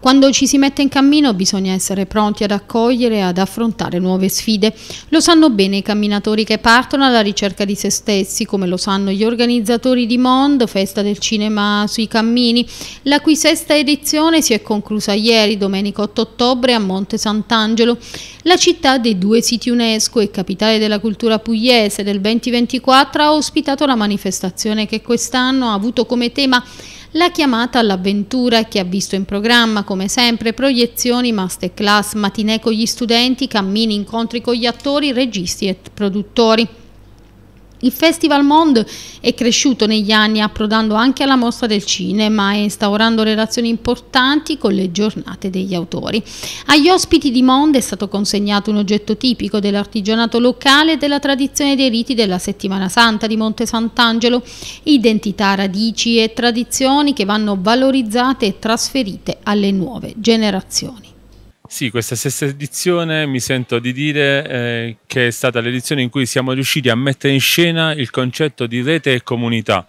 Quando ci si mette in cammino bisogna essere pronti ad accogliere e ad affrontare nuove sfide. Lo sanno bene i camminatori che partono alla ricerca di se stessi, come lo sanno gli organizzatori di Mond, Festa del Cinema sui Cammini, la cui sesta edizione si è conclusa ieri, domenica 8 ottobre, a Monte Sant'Angelo. La città dei due siti UNESCO e capitale della cultura pugliese del 2024 ha ospitato la manifestazione che quest'anno ha avuto come tema la chiamata all'avventura che ha visto in programma come sempre proiezioni, masterclass, matinè con gli studenti, cammini, incontri con gli attori, registi e produttori. Il Festival Monde è cresciuto negli anni approdando anche alla mostra del cinema e instaurando relazioni importanti con le giornate degli autori. Agli ospiti di Monde è stato consegnato un oggetto tipico dell'artigianato locale e della tradizione dei riti della Settimana Santa di Monte Sant'Angelo, identità, radici e tradizioni che vanno valorizzate e trasferite alle nuove generazioni. Sì, questa stessa edizione mi sento di dire eh, che è stata l'edizione in cui siamo riusciti a mettere in scena il concetto di rete e comunità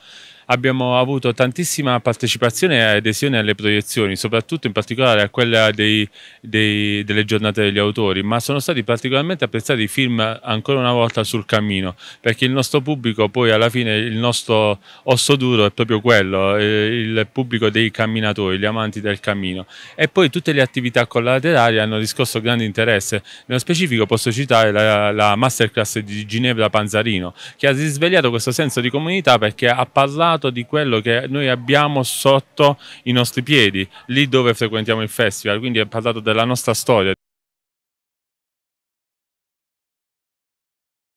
abbiamo avuto tantissima partecipazione e adesione alle proiezioni, soprattutto in particolare a quella dei, dei, delle giornate degli autori, ma sono stati particolarmente apprezzati i film ancora una volta sul cammino, perché il nostro pubblico poi alla fine, il nostro osso duro è proprio quello, eh, il pubblico dei camminatori, gli amanti del cammino. E poi tutte le attività collaterali hanno riscosso grande interesse, nello specifico posso citare la, la masterclass di Ginevra Panzarino, che ha risvegliato questo senso di comunità perché ha parlato parlato di quello che noi abbiamo sotto i nostri piedi, lì dove frequentiamo il festival, quindi ha parlato della nostra storia.